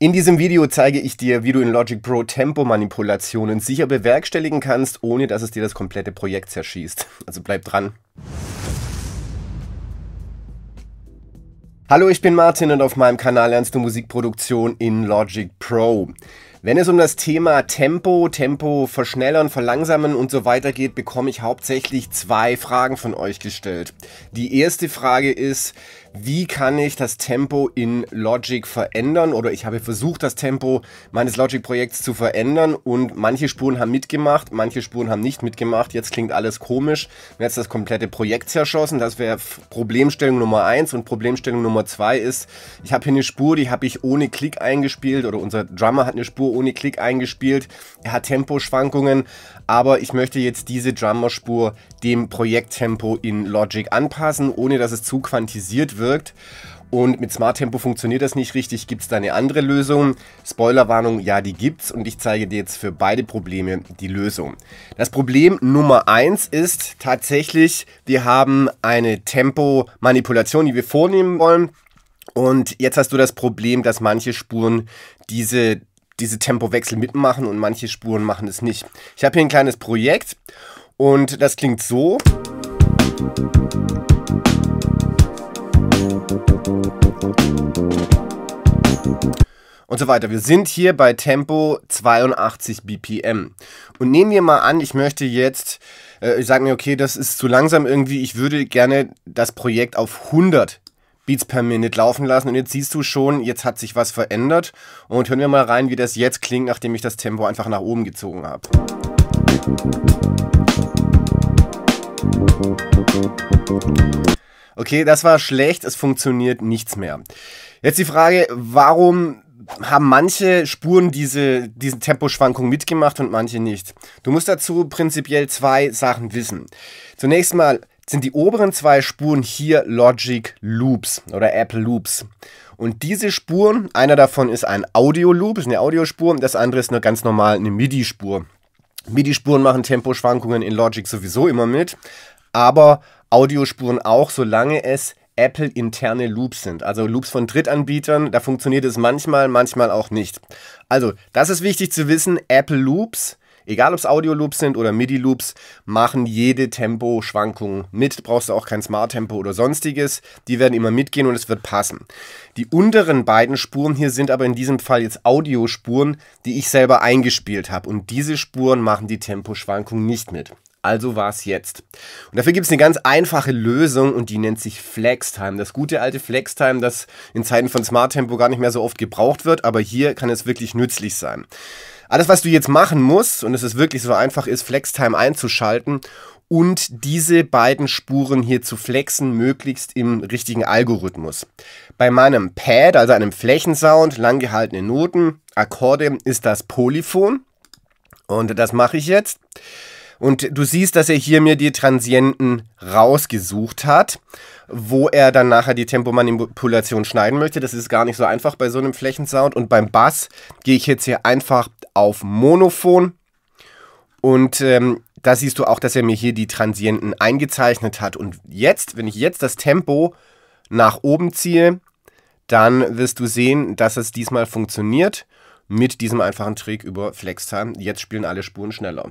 In diesem Video zeige ich dir, wie du in Logic Pro Tempomanipulationen sicher bewerkstelligen kannst, ohne dass es dir das komplette Projekt zerschießt. Also bleib dran. Hallo, ich bin Martin und auf meinem Kanal lernst du Musikproduktion in Logic Pro. Wenn es um das Thema Tempo, Tempo verschnellern, verlangsamen und so weiter geht, bekomme ich hauptsächlich zwei Fragen von euch gestellt. Die erste Frage ist, wie kann ich das Tempo in Logic verändern oder ich habe versucht, das Tempo meines Logic-Projekts zu verändern und manche Spuren haben mitgemacht, manche Spuren haben nicht mitgemacht, jetzt klingt alles komisch, jetzt das komplette Projekt zerschossen, das wäre Problemstellung Nummer eins und Problemstellung Nummer zwei ist, ich habe hier eine Spur, die habe ich ohne Klick eingespielt oder unser Drummer hat eine Spur ohne Klick eingespielt, er hat Temposchwankungen, aber ich möchte jetzt diese Drummer-Spur dem Projekttempo in Logic anpassen, ohne dass es zu quantisiert wird wirkt. Und mit Smart Tempo funktioniert das nicht richtig. Gibt es da eine andere Lösung? Spoilerwarnung, ja, die gibt's und ich zeige dir jetzt für beide Probleme die Lösung. Das Problem Nummer 1 ist tatsächlich, wir haben eine Tempo-Manipulation, die wir vornehmen wollen. Und jetzt hast du das Problem, dass manche Spuren diese, diese Tempowechsel mitmachen und manche Spuren machen es nicht. Ich habe hier ein kleines Projekt und das klingt so. Musik und so weiter. Wir sind hier bei Tempo 82 BPM. Und nehmen wir mal an, ich möchte jetzt, äh, ich sage mir, okay, das ist zu langsam irgendwie, ich würde gerne das Projekt auf 100 Beats per Minute laufen lassen. Und jetzt siehst du schon, jetzt hat sich was verändert. Und hören wir mal rein, wie das jetzt klingt, nachdem ich das Tempo einfach nach oben gezogen habe. Musik Okay, das war schlecht, es funktioniert nichts mehr. Jetzt die Frage, warum haben manche Spuren diese, diese Temposchwankung mitgemacht und manche nicht. Du musst dazu prinzipiell zwei Sachen wissen. Zunächst mal sind die oberen zwei Spuren hier Logic Loops oder Apple Loops. Und diese Spuren, einer davon ist ein Audio-Loop, ist eine Audiospur, das andere ist eine ganz normal eine MIDI-Spur. MIDI-Spuren machen Temposchwankungen in Logic sowieso immer mit, aber Audiospuren auch, solange es Apple interne Loops sind, also Loops von Drittanbietern, da funktioniert es manchmal, manchmal auch nicht. Also, das ist wichtig zu wissen, Apple Loops, egal ob es Audio Loops sind oder MIDI Loops, machen jede Temposchwankung mit, brauchst du auch kein Smart Tempo oder sonstiges, die werden immer mitgehen und es wird passen. Die unteren beiden Spuren hier sind aber in diesem Fall jetzt Audiospuren, die ich selber eingespielt habe und diese Spuren machen die Temposchwankung nicht mit. Also war es jetzt. Und dafür gibt es eine ganz einfache Lösung und die nennt sich FlexTime. Das gute alte FlexTime, das in Zeiten von Smart Tempo gar nicht mehr so oft gebraucht wird, aber hier kann es wirklich nützlich sein. Alles, was du jetzt machen musst, und es ist wirklich so einfach, ist FlexTime einzuschalten und diese beiden Spuren hier zu flexen, möglichst im richtigen Algorithmus. Bei meinem Pad, also einem Flächensound, langgehaltene Noten, Akkorde, ist das Polyphon. Und das mache ich jetzt. Und du siehst, dass er hier mir die Transienten rausgesucht hat, wo er dann nachher die Tempomanipulation schneiden möchte. Das ist gar nicht so einfach bei so einem Flächensound. Und beim Bass gehe ich jetzt hier einfach auf Monophon. Und ähm, da siehst du auch, dass er mir hier die Transienten eingezeichnet hat. Und jetzt, wenn ich jetzt das Tempo nach oben ziehe, dann wirst du sehen, dass es diesmal funktioniert mit diesem einfachen Trick über Flex Time. Jetzt spielen alle Spuren schneller.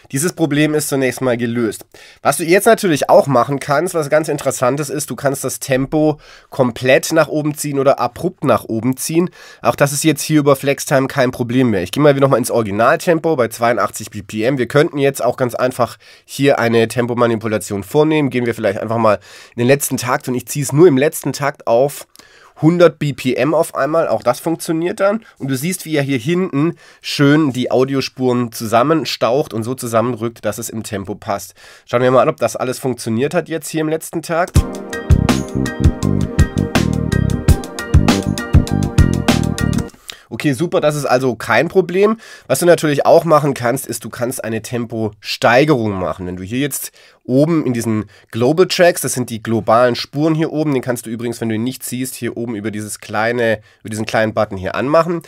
Dieses Problem ist zunächst mal gelöst. Was du jetzt natürlich auch machen kannst, was ganz interessantes ist, du kannst das Tempo komplett nach oben ziehen oder abrupt nach oben ziehen. Auch das ist jetzt hier über Flextime kein Problem mehr. Ich gehe mal wieder nochmal ins Originaltempo bei 82 BPM. Wir könnten jetzt auch ganz einfach hier eine Tempomanipulation vornehmen. Gehen wir vielleicht einfach mal in den letzten Takt und ich ziehe es nur im letzten Takt auf 100 BPM auf einmal, auch das funktioniert dann. Und du siehst, wie er hier hinten schön die Audiospuren zusammenstaucht und so zusammenrückt, dass es im Tempo passt. Schauen wir mal an, ob das alles funktioniert hat jetzt hier im letzten Tag. Musik Okay, super, das ist also kein Problem. Was du natürlich auch machen kannst, ist, du kannst eine Temposteigerung machen. Wenn du hier jetzt oben in diesen Global Tracks, das sind die globalen Spuren hier oben, den kannst du übrigens, wenn du ihn nicht siehst, hier oben über dieses kleine, über diesen kleinen Button hier anmachen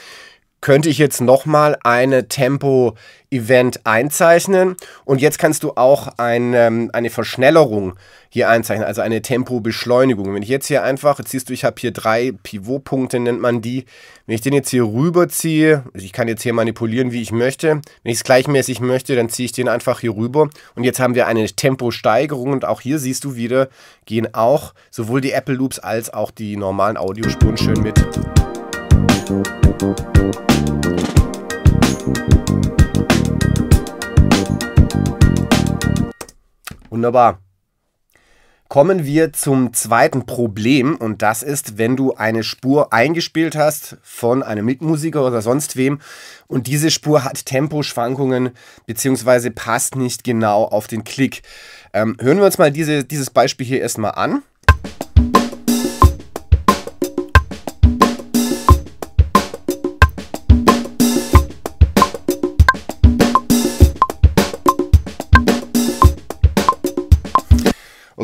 könnte ich jetzt nochmal eine Tempo-Event einzeichnen. Und jetzt kannst du auch ein, ähm, eine Verschnellerung hier einzeichnen, also eine Tempo-Beschleunigung. Wenn ich jetzt hier einfach, jetzt siehst du, ich habe hier drei Pivotpunkte, nennt man die. Wenn ich den jetzt hier rüberziehe, also ich kann jetzt hier manipulieren, wie ich möchte. Wenn ich es gleichmäßig möchte, dann ziehe ich den einfach hier rüber. Und jetzt haben wir eine Tempo-Steigerung und auch hier siehst du wieder, gehen auch sowohl die Apple Loops als auch die normalen Audiospuren schön mit. Thank you. Wunderbar. Kommen wir zum zweiten Problem und das ist, wenn du eine Spur eingespielt hast von einem Mitmusiker oder sonst wem und diese Spur hat Temposchwankungen bzw. passt nicht genau auf den Klick. Ähm, hören wir uns mal diese, dieses Beispiel hier erstmal an.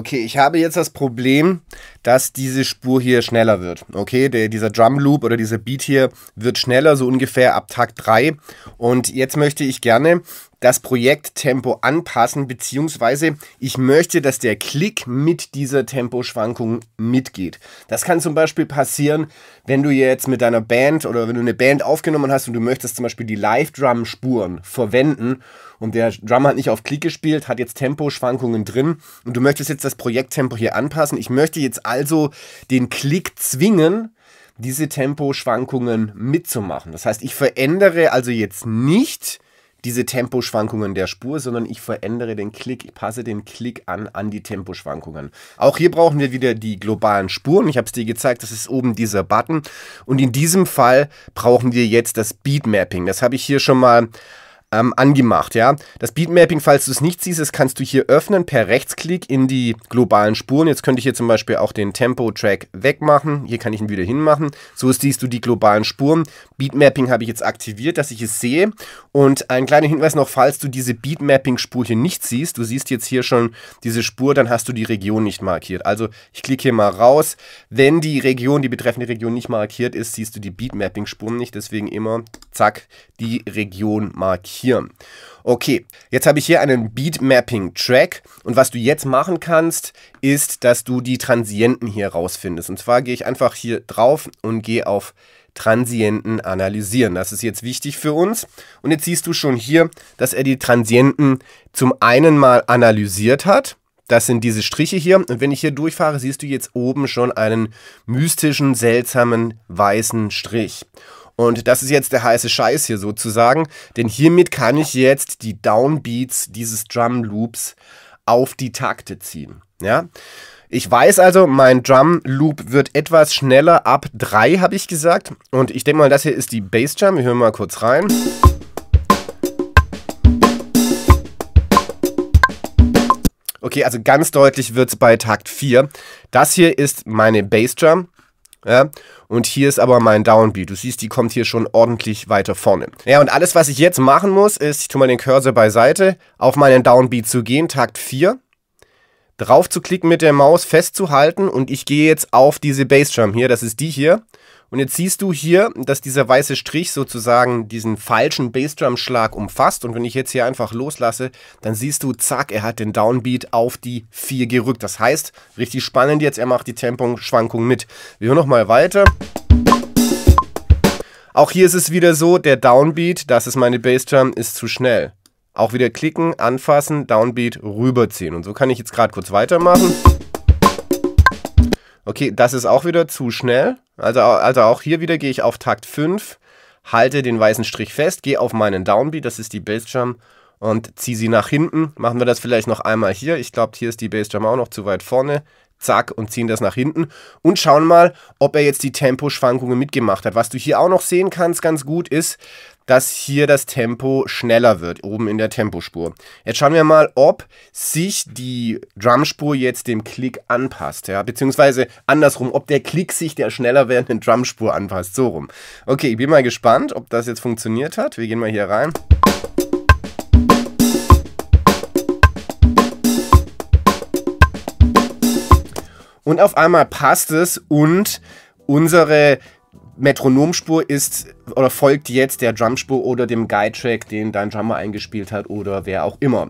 okay, ich habe jetzt das Problem, dass diese Spur hier schneller wird. Okay, der, dieser Drum Loop oder dieser Beat hier wird schneller, so ungefähr ab Tag 3. Und jetzt möchte ich gerne das Projekttempo anpassen, beziehungsweise ich möchte, dass der Klick mit dieser Temposchwankung mitgeht. Das kann zum Beispiel passieren, wenn du jetzt mit deiner Band oder wenn du eine Band aufgenommen hast und du möchtest zum Beispiel die Live-Drum-Spuren verwenden und der Drummer hat nicht auf Klick gespielt, hat jetzt Temposchwankungen drin und du möchtest jetzt das Projekttempo hier anpassen. Ich möchte jetzt jetzt also den Klick zwingen, diese Temposchwankungen mitzumachen. Das heißt, ich verändere also jetzt nicht diese Temposchwankungen der Spur, sondern ich verändere den Klick, ich passe den Klick an an die Temposchwankungen. Auch hier brauchen wir wieder die globalen Spuren. Ich habe es dir gezeigt, das ist oben dieser Button. Und in diesem Fall brauchen wir jetzt das Beatmapping. Das habe ich hier schon mal ähm, angemacht. Ja? Das Beatmapping, falls du es nicht siehst, das kannst du hier öffnen per Rechtsklick in die globalen Spuren. Jetzt könnte ich hier zum Beispiel auch den Tempo-Track wegmachen. Hier kann ich ihn wieder hinmachen. So siehst du die globalen Spuren. Beatmapping habe ich jetzt aktiviert, dass ich es sehe. Und ein kleiner Hinweis noch, falls du diese Beatmapping-Spur hier nicht siehst, du siehst jetzt hier schon diese Spur, dann hast du die Region nicht markiert. Also ich klicke hier mal raus. Wenn die Region, die betreffende Region nicht markiert ist, siehst du die Beatmapping-Spuren nicht. Deswegen immer zack, die Region markieren. Okay, jetzt habe ich hier einen beatmapping track und was du jetzt machen kannst, ist, dass du die Transienten hier rausfindest. Und zwar gehe ich einfach hier drauf und gehe auf Transienten analysieren. Das ist jetzt wichtig für uns. Und jetzt siehst du schon hier, dass er die Transienten zum einen mal analysiert hat. Das sind diese Striche hier. Und wenn ich hier durchfahre, siehst du jetzt oben schon einen mystischen, seltsamen, weißen Strich. Und das ist jetzt der heiße Scheiß hier sozusagen, denn hiermit kann ich jetzt die Downbeats dieses Drum Loops auf die Takte ziehen. Ja? Ich weiß also, mein Drum Loop wird etwas schneller ab 3, habe ich gesagt. Und ich denke mal, das hier ist die Bass Drum. Wir hören mal kurz rein. Okay, also ganz deutlich wird es bei Takt 4. Das hier ist meine Bass Drum. Ja? Und hier ist aber mein Downbeat. Du siehst, die kommt hier schon ordentlich weiter vorne. Ja, und alles, was ich jetzt machen muss, ist, ich tue mal den Cursor beiseite, auf meinen Downbeat zu gehen, Takt 4, drauf zu klicken mit der Maus, festzuhalten und ich gehe jetzt auf diese Bassdrum hier, das ist die hier, und jetzt siehst du hier, dass dieser weiße Strich sozusagen diesen falschen Bassdrum-Schlag umfasst. Und wenn ich jetzt hier einfach loslasse, dann siehst du, zack, er hat den Downbeat auf die 4 gerückt. Das heißt, richtig spannend jetzt, er macht die Temposchwankung mit. Wir hören nochmal weiter. Auch hier ist es wieder so, der Downbeat, das ist meine Bassdrum, ist zu schnell. Auch wieder klicken, anfassen, Downbeat rüberziehen. Und so kann ich jetzt gerade kurz weitermachen. Okay, das ist auch wieder zu schnell. Also, also auch hier wieder gehe ich auf Takt 5, halte den weißen Strich fest, gehe auf meinen Downbeat, das ist die Bassdrum, und ziehe sie nach hinten. Machen wir das vielleicht noch einmal hier. Ich glaube, hier ist die Bassdrum auch noch zu weit vorne zack, und ziehen das nach hinten und schauen mal, ob er jetzt die Temposchwankungen mitgemacht hat. Was du hier auch noch sehen kannst ganz gut ist, dass hier das Tempo schneller wird, oben in der Tempospur. Jetzt schauen wir mal, ob sich die Drumspur jetzt dem Klick anpasst, ja, beziehungsweise andersrum, ob der Klick sich der schneller werdenden Drumspur anpasst, so rum. Okay, ich bin mal gespannt, ob das jetzt funktioniert hat. Wir gehen mal hier rein. Und auf einmal passt es und unsere Metronomspur ist oder folgt jetzt der Drumspur oder dem Guide-Track, den dein Drummer eingespielt hat oder wer auch immer.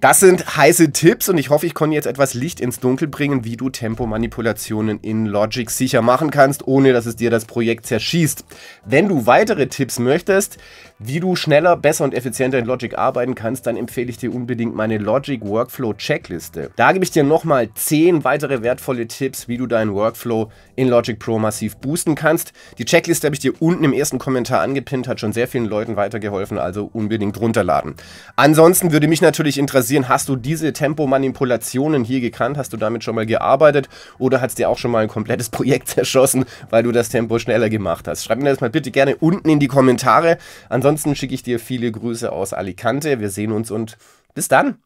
Das sind heiße Tipps und ich hoffe, ich konnte jetzt etwas Licht ins Dunkel bringen, wie du Tempomanipulationen in Logic sicher machen kannst, ohne dass es dir das Projekt zerschießt. Wenn du weitere Tipps möchtest, wie du schneller, besser und effizienter in Logic arbeiten kannst, dann empfehle ich dir unbedingt meine Logic Workflow Checkliste. Da gebe ich dir nochmal 10 weitere wertvolle Tipps, wie du deinen Workflow in Logic Pro massiv boosten kannst. Die Checkliste habe ich dir unten im ersten Kommentar Kommentar angepinnt, hat schon sehr vielen Leuten weitergeholfen, also unbedingt runterladen. Ansonsten würde mich natürlich interessieren, hast du diese Tempomanipulationen hier gekannt? Hast du damit schon mal gearbeitet oder hat es dir auch schon mal ein komplettes Projekt zerschossen, weil du das Tempo schneller gemacht hast? Schreib mir das mal bitte gerne unten in die Kommentare. Ansonsten schicke ich dir viele Grüße aus Alicante. Wir sehen uns und bis dann.